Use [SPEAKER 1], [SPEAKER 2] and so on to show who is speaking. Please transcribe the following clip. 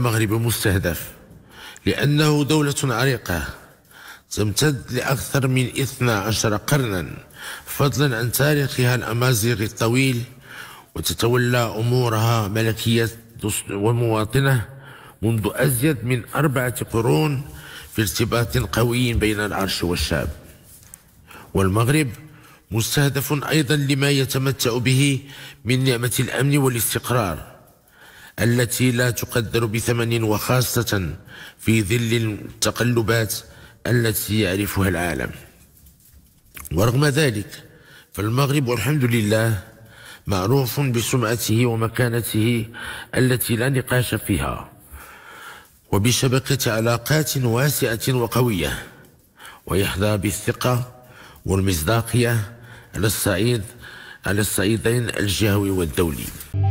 [SPEAKER 1] المغرب مستهدف لأنه دولة عريقة تمتد لأكثر من 12 قرنا فضلا عن تاريخها الأمازيغي الطويل وتتولى أمورها ملكية ومواطنة منذ أزيد من أربعة قرون في ارتباط قوي بين العرش والشعب والمغرب مستهدف أيضا لما يتمتع به من نعمة الأمن والاستقرار التي لا تقدر بثمن وخاصة في ظل التقلبات التي يعرفها العالم ورغم ذلك فالمغرب الحمد لله معروف بسمعته ومكانته التي لا نقاش فيها وبشبكة علاقات واسعة وقوية ويحظى بالثقة والمصداقية على الصعيد على الصعيدين الجهوي والدولي